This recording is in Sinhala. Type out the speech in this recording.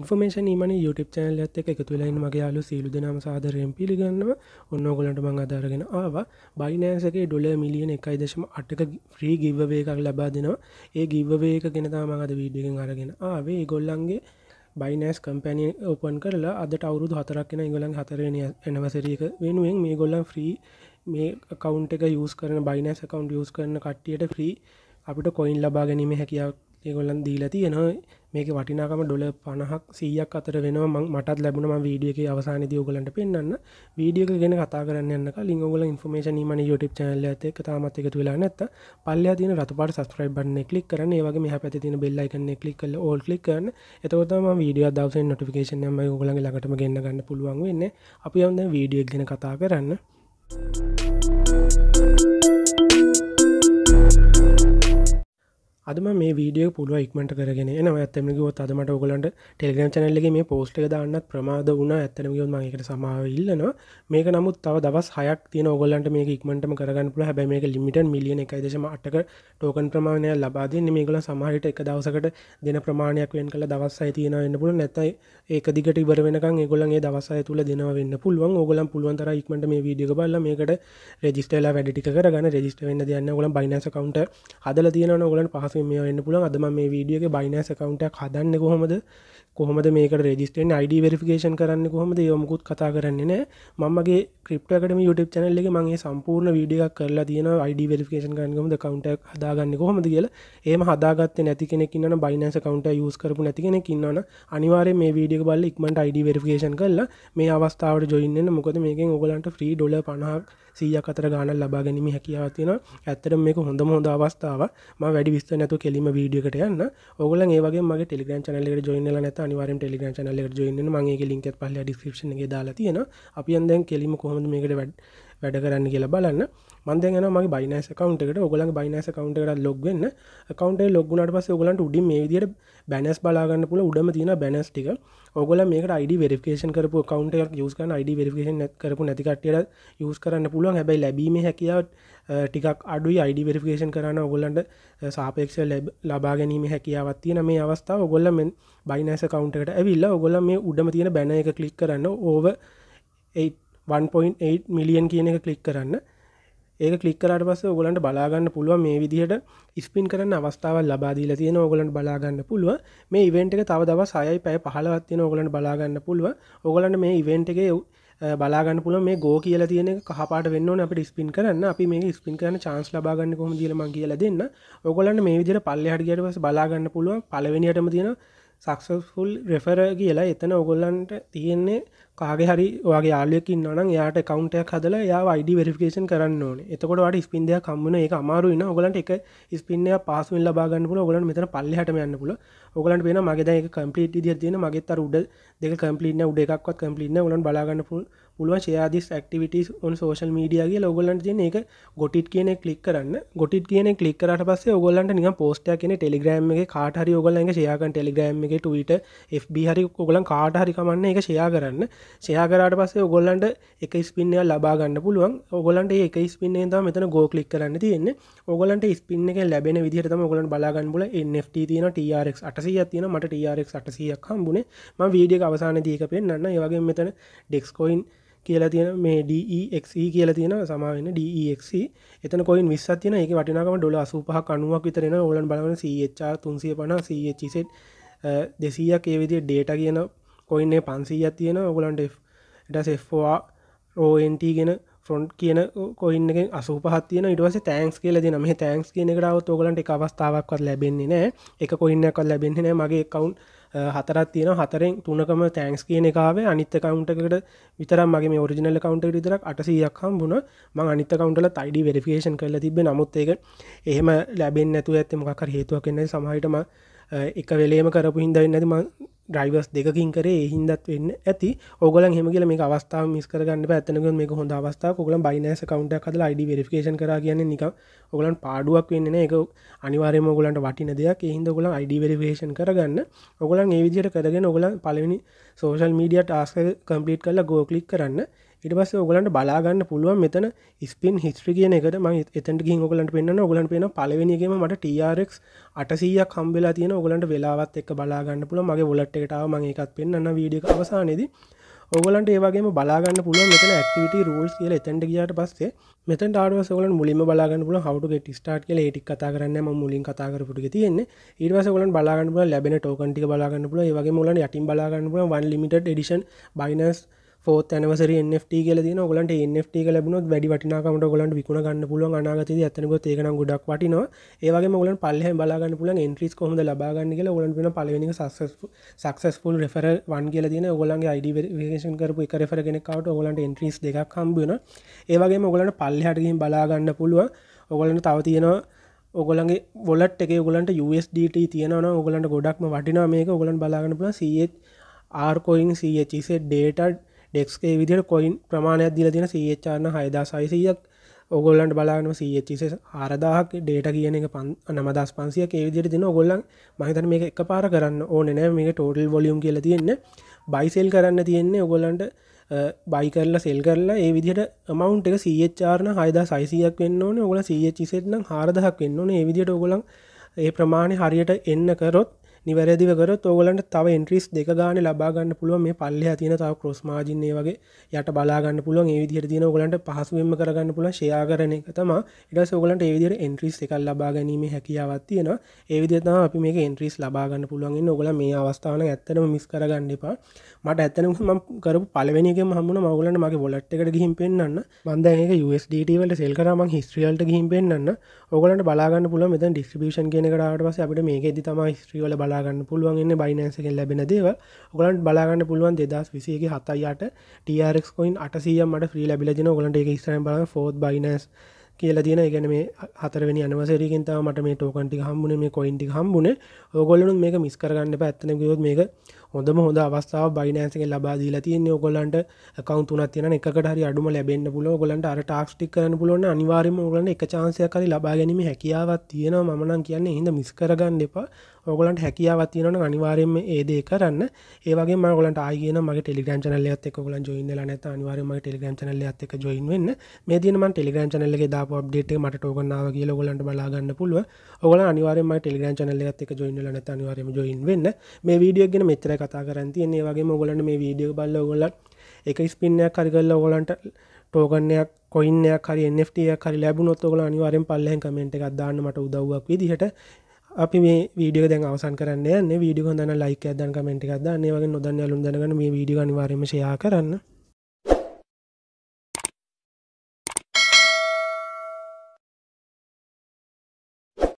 ඉන්ෆර්මේෂන් මන YouTube චැනල් ඇත් එක එකතුවෙලයින් මගේ යාලු සීලු දෙනම සාදරයෙන් පිළිගන්නව ඔන්න ඔගලට මං අදාරගෙන ආවා බයිනෑසගේ ඩොල මිලියන එකයි දශම අටක ෆ්‍රී ගිව්වේ එකක් ලබා දෙනවා ඒ ගිව්වේ එක ගෙනතා මඟද වීඩියගෙන් අරගෙන ආවේ ගොල්ලන්ගේ බයිනස් කම්පැනිය ඔපන් කරලා අද අවුරුදු හතරක්ෙන ඉගලන් හතරෙන එනවසරියක වෙනුවෙන් මේ ගොල්ලන් ෆ්‍රී මේ කවන්් එක යස් කරන බයිනස් කවන්් යස් කරන කට්ටියට ෆ්‍රී අපිට කොයින් ලබා ගැනීම හැකියාවක් ඒගොල්ලන් දීලා තියෙනවා මේක වටිනාකම ඩොල පණහක් සීයක් අතර වෙනවා මං මටත් ලැබුණම වීඩියක අවසාන දියෝගලන්ට පෙන්න්න වීඩියක ගෙන කතා කරන්න ලිංගල ඉන්ෆර්මේෂන් මන යුටප චනල ඇත තාමත් එකතු වෙලා නැත පල්ල තින රතුපට සස්ක්‍රයිබ් බන්න කලික් කරන ඒවගේ මෙහ පැති තින බෙල්ලයිකන්න කලික් කල ඕල් කලික් කරන එතවතම වීඩිය දවස නොටිකේෂන් ම ගොලගේ ලටම ගන්න ගන්න පුළුවන් වෙන්න අපි අන්ද වීඩියක් ගෙන කතා කරන්න. Thank you. අදම මේ වීඩිය පුළුව ඉක්මට කරගෙන න ඇත්තමකවත් අදමට ඔගලන්ට ටෙලිගම් චනල්ලගේ මේ පෝස්ට දන්න ප්‍රමාද වුණ ඇත්තනකවත් මගේකට සමාව ඉල්ලනවා මේක නමුත් තව දවස් හයක් තින ඔගලන්ට මේ ඉක්මටම කරගන්න පුළ හැබැ මේක ලිමිට මිලියන එකයිදශම අටක ටෝකන් ප්‍රමාණය ලබාදන්න මේකල සමහට එක දවසකට දෙන ප්‍රමාණයක් වෙන් කළ දවස්සයි තියෙන වෙන්න පුළ නැතයි ඒක දිගට ඉබර වෙනකං ගොලන්ගේ දවසය තුළ දෙන වෙන්න පුළුවන් ඔගලන් පුළුවන්තර ඉක්මට මේ විඩිය බල්ල මේකට රෙජිස්ටලා වැඩික කරගන්න රෙජිස්ට වෙන්න දයන්න ගොලන් බයිනස කවන්ට හදල තියෙන ඔගලන් පහ ෆිල්ම් වෙන්න පුළන් අදම මේ වීඩියගේ බයිනස් කකවන්ට හදන්න කොහොමද කොහොමද මේක රෙජිස්ටෙන් අයිඩ වෙරිෆිකේෂන් කරන්න කොහොමද යොමුකුත් කතා කරන්නේ නෑ මමගේ ක්‍රිප්ටකට YouTube චැනල්ල එක මගේ සම්පූර්ණ වීඩියක් කරලා තියෙන අයිඩ වෙරිෆිකේෂන් කරන්නකමද කවන්ට හදාගන්න කොහොමද කියලා ඒම හදාගත්ත නැති කෙනෙක් ඉන්න බයිනස කවන්ට යස් කරපු නැති කෙනෙක් ඉන්නවන අනිවාරය මේ වීඩිය බල ඉක්මට අයිඩ වෙරිෆිකේෂන් කරලා මේ අවස්ථාවට ජොයින්න මොකද මේකෙන් ඔගලන්ට ්‍රී ඩොල පණහක් සීය අතර ගාන ලබා ගැනීම හැකියාවතින ඇත්තට මේක හොඳ හොඳ අවස්ථාව ම වැඩි විස්තන නැතු කෙලිම වීඩියකට යන්න ඔගල ඒවගේ මගේ ටෙලිග්‍රන් චනලට ජොයින්නල නැත අනිවාරම් ටෙලිග්‍රන් චනලට ජොයින්න මගේ ලින්ක පහල ඩිස්ක්‍රපෂන දාලා තියෙන අපි අන්දැන් කෙලිම කොහොම මේකට වැඩ වැඩ කරන්න කියලා බලන්න මන්දගෙන මගේ බයිනස කවන්ටකට ඔගලන් බයිනස කවන්ටකට ලොග්වෙන්න කවන්ට ලොගුණට පස ඔගලන්ට උඩින් මේ විදියට බැනස් බලාගන්න පුල උඩම තින බැනස් ටික ඔගල මේක අයිඩ වෙරිකේෂන් කරපු කවන්ටක් යස්කන අයිඩ වෙරිකේෂන් කරපු නැතිකටයට යස් කරන්න පුළුවන් හැබයි ලැබීම හැකියාව ටිකක් අඩුයි අයිඩ වෙරිකේෂන් කරන්න ඔගොලන්ට සාපේක්ෂ ලබා ගැනීම හැකියාවත් තියෙන මේ අවස්ථාව ඔගොල්ල මෙ බයිනස කවන්ටකට ඇවිල්ලා ඔගොල මේ උඩම තියෙන බැන එක කලික් කරන්න ඕව 1.8 මිලියන් කියන එක කලික් කරන්න ඒක කලික්කරට පස ඔගලන්ට බලාගන්න පුළුව මේ විදිහට ස්පින් කරන අවස්ථාවල් ලබාදීලා තියෙන ඔගලන්ට බලාගන්න පුළුව මේ ඉවෙන්ට එක තව දව සයයි පැය පහලවත් තියෙන ඔගලන්ට බලාගන්න පුළුව ඔගලන්ට මේ ඉවෙන්ට් එක බලාගන්න පුල මේ ගෝ කියලා තියෙන කහපාට වෙන්න අපට ස්පින් කරන්න අපි මේ ස්පින් කරන චාන්ස් ලබාගන්න කොහොම දිලම කියලා දෙන්න ඔගලන්ට මේ විදිර පල්ලෙ හට ගටවස බලාගන්න පුළුව පලවෙනියටම තියෙන සක්සෆුල් රෙෆර කියලා එතන ඔගොල්ලන්ට තියෙන්නේ කාගේ හරි වගේ යාලයකින් නම් යාට කවන්ටයක් හදල යා අයිඩ වෙරිෆිකේෂන් කරන්න ඕන එතකොට වට ස්පින්දය කම්මන එක අමාරුන්න ඔගලන්ට එක ස්පින්නය පස්සුල් ලබාගන්න පුල ඔගලන් මෙතන පල්ලිහටම යන්න පුල ඔගලන්ට වෙන මගේ දැක කම්පලිට් දිය තියෙන මගේ තර උඩ දෙක කම්පලින්න උඩ එකක්වත් කම්පලින්න ගලන් බලාගන්න පුල් පුළුව ෂයාදිස් ක්ටිවිටස් ඔන් සෝශල් මීඩියගේ ලොගොලන්ට තින එක ගොටිට කියන කලික් කරන්න ගොටිට කියන කලික් කරට පස්ස ඔගොලන්ට නික පෝස්ට කියන ටෙලිග්‍රම් එක කාටහරි ඔගොල්ලන්ගේ ෂයාකන් ටෙලිග්‍රම් එක ටවිට FB හරි ඔගොලන් කාටහරි කමන්න එක ෂයා කරන්න ෂයා කරට පස්සේ ඔගොල්ලන්ට එක ස්පින්නය ලබාගන්න පුළුවන් ඔගොලන්ට එක ස්පින්නේ ද මෙතන ගෝකලික් කරන්න තියන්නේ ඔගලන්ට ස්පින්න එක ලැබෙන විදිහටම ඔගලන් බලාගන්නබල එFT තියෙන TRX අටසය තියෙන මට TRX අටසයක් හම්බුණේ ම වීඩිය අවසාන දීක පෙන්න්න ඒවගේ මෙතන ඩෙක්ස්කොයින් කියලා තියෙන මේ DEX e කියලා තියෙන සමාවෙන්න DEX e. එතන කොයින් 20ක් තියෙන ඒකේ වටිනාකම ඩොලර් 85ක් 90ක් විතර එන ඕලන් බලවන CHR 350 CHZ 200ක් ඒ විදිහේ ඩේටා කියන කොයින් 500ක් තියෙන ඕගලන්ට ඊට පස්සේ FOR ONT කියන ෆොන්් කියන කොයින්න අසු පහත්තියන ඉටවස තෑන්ස් කියල දින මේ තෑන්ස් කියනෙකටාවත් ඕගලන්ට එක අවස්ථාවක්වත් ලැබෙන්නේ නෑ එක කොයින්නකත් ලැබෙන්නේ නෑ මගේ කවුන්් හතරත් තියෙන හතරෙන් තුනකම තෑන්ස් කියන එකකාවේ අනිත්ත කවුන්ටකට විතරම් මගේ ඔරිිනල් කවුන්ට විතරක් අටසයක් හම් බුණ මං අනිත කවුන්ටල තයිඩ වෙරිෆිකේෂන් කල තිබ නමුත් ඒක එහෙම ලැබෙන් නැතු ඇත්තමකර හේතුවක් කියන්නේ සමහිටම එක වෙලේම කරපු හිදන්න ඇති ්‍රයිවස් දෙකින් කරේ හින්දත් වෙන්න ඇති ඔගල හෙම කියල මේ අවස්ථාව මිස්කරගන්න ඇතනක මේ හොඳ අවස්ථාව කොල බයිනස කවන්ට කද අයිඩ වෙරිකේෂන් කර කියන්න නික ඔගලන් පාඩුවක් වෙන්න එක අනිවාරම ගොලන්ට වටින දෙයක් එහින්ද ගොල අයිඩ වෙරිවේෂන් කරගන්න ඔගලන් ඒවිදියට කරගෙන ඔගලන් පලවෙනි සෝෂල් මීඩියට ආස්ක කම්පලිට් කරලා ගෝකලික් කරන්න ඉට පස්ස ඔගලන්ට බලාගන්න පුළුවන් මෙතන ස්පින් හිස්ට්‍රි කියන එකට ම එතට ගින් ඔගලට පෙන්න්න ඔගලන් පෙන පලවෙනිගේම මට ටරක් අටසීය කම්බෙලා තියෙන ඔගලන්ට වෙලාවත් එක් බලාගන්න පුළ මගේ ොලට් එකටාව ම එකත් පෙන්න්න වීඩිය අවසානයේදී ඔගලන්ට ඒවගේ බලාගන්න පුළුව මෙත ක්ටිවිට රල්ස් කියල එතැට කියට පස්සේ මෙත ටාර්වසවල මුලින් බලාගන්න පුල හවුට ගෙට ස්ටාට් කියල ඒටි කතා කරන්න මුලින් කතාකරපුට තියෙන්නේ ඒවසවල බලාගන්න ලැබෙන ටෝකන්ටි බලාගන්න පුල ඒවගේ මුලන් යටින් බලාගන්න පුල වන් ලිමිට ඩිෂන් බයිනස් ෝ තැනවසර NFT කියල න ගලට NFT ලබුණොත් වැඩි වටිනාකමට ගොලන්ට විකුණ ගන්න පුළුව අනාගත ඇතනක ඒකන ගොඩක් වටිනවා ඒවගේ ගලන් පල්හ බලාගන්න පුලන් ඉන්ට්‍රීස් කොම ලබාගන්න කියල ගොලන් වෙන පලවෙනි සක්සස්පුල් රෙර වන් කියල දන ගොලන්ගේ අයිඩිවේෂන් කරපු එක රෙරගෙන කවට ගොලන්ට ඉන්ට්‍රීස් දෙක් කම්බන ඒවගේ ගොලට පල්ලහටගින් බලාගන්න පුළුව ඔගොලට තව තියෙනවා ඔගොලගේ ොලට එක ගොලන්ට USDT තියෙනන ඔගලන්ට ගොඩක්ම වටිනා මේක ඔගලන් බලාගන්න පුල සත් ආර්කෝයින් සචිසේ ඩේටඩ ඩෙක්ස්කේ විදිට කොයින් ප්‍රමාණයක් දිල තින සීච්චාන්න හයදා සයිසීයක් ඔගොල්ලන්ට බලාගන සීච්චිස ආරදාහක් ඩේට කියන එක පන් නමදස් පන්සිය ඒවිදිට දින ඔගොල්ලන් මහිතන මේ එක පාර කරන්න ඕන නෑ මේ ටෝටල් වොලියම් කියල තියෙන්නේ බයිසෙල් කරන්න තියෙන්නේ ඔගොල්ලන්ට බයි කරලා සෙල් කරලා ඒ විදිහට මවන්් එක සීචාරන හයදා සයිසියක් වෙන්න ඕන ඔගල සීචිසෙත්න හාරදහක් වෙන්න ඕන ඒ විදිට ඔගොලන් ඒ ප්‍රමාණය හරියට එන්න කරොත් නිවැරදිවකර තෝගලන්ට තව එන්ට්‍රිස් දෙක ගාන ලබාගන්න පුළුව මේ පල්ලෙ තින තව ක්‍රෝස් මාජින්නේ වගේ යට බලාගන්න පුළුවන් ඒ විදිහට දින ගලන්ට පහසුවෙන්ම කරගන්න පුළ ෂයා කරන එක තම ඉඩ සෝගලන්ට ඒවිදිර එන්ට්‍රිස් එකල් ලබා ගැනීම හැකියාවත් තියෙන ඒවිදිතම අපි මේ එන්ට්‍රිස් ලබාගන්න පුළුවන්ගේ ඔගල මේ අවස්ථාවන ඇත්තනම මිස් කරගන්න එපා මට ඇත්තනම ම කරපු පලවෙනික හමුණ මගලන්ට මගේ ොලට් එකට ගහිම් පෙන්න්න බන්ධක USDT වලට සෙල් කරම හිස්ත්‍රියල්ට ගහිම් පෙන්න්න ඔගලට බලාගන්න පුළ මෙත ඩිස්ටිියෂන් කියෙනෙකටට පස අපට මේකෙද තම ස්ත්‍රියල බල බලාගන්න පුළුවන්න්න බයිනෑසකෙන් ලැබෙන දේව ඔගලන් බලාගන්න පුළුවන් දෙදස් විසේගේ හතයියාට ටරක් කොයින් අටසිය මට ්‍රී ලැබිලජන ගලට එක ස්ටම් බල ෆෝත් බයිනස් කියල තියෙන ගැන මේ හතරවෙනි අනවසරකින් තව මට මේ ටෝකන්ටි හම්බුණ මේ කොයින්ටි හම්බුණ ඕගොල්ලනු මේක මිස්කරගන්න පැත්තන ගයොත් මේක හොඳම හොඳ අවස්ථාව බයිනෑන්සගේ ලබා දීලා තියන්නේ ඔගොලන්ට කවන්තුනත් තියෙන එකට හරි අඩුම ලැබෙන්න්න පුල ගොලන්ට අර ටක්ස්ටික් කරන පුලොන්න අනිවාර්ම ගලන එක චාන්සය කරි ලබා ගැනීම හැකියාවත් තියෙනවා මනන් කියන්නේ හිද මිස් කරගන්න එපා ඔගලන්ට හැකියාවත් තියෙනන අනිවාරයෙන්ම ඒදේ කරන්න ඒවගේ මගලට ආයගෙන මගේ ටෙලිග්‍රම් චනල ඇත ගොල ජොයින්න නැත අනිවාරම ටෙලිග්‍රම් චනල ඇතක ජොයින් වෙන්න මේ දිනම ටෙලිග්‍රම් චනල්ලගේ දාප අප්ඩේට මට ෝගන්නාව කියල ගොලන්ට බලාගන්න පුළුව ඔගල අනිවාරම ටෙලිග්‍රම් චනල ඇතක ජොයින්න නැත අනිවාරම ජොයින් වෙන්න මේ වීඩියෝගෙන මෙතර කතා කරන්තියන්නේ වගේම ගොලට මේ වීඩියෝ බල්ල ගොලත් එක ස්පින්නයක් කරගල්ල ගොලන්ට ටෝගන්නයක් කොයින්නයක් හරි එFටයක් හරි ලැබු නොත්තගොල අනිවාරෙන් පල්ලහ කමෙන්ට් එකක් දාන්නමට උදව්වක් විදිහට අපි මේ වීඩියෝ දැන් අවසන් කරන්න න්නේ වීඩියෝ හඳන ලයික දන් කමෙන්ට් එකක් දාන්නේ වගේ නොදන්න යාළුවන් දැනගන්න මේ වීඩියෝ අනිවාර්යයෙන්ම ෂෙයා කරන්න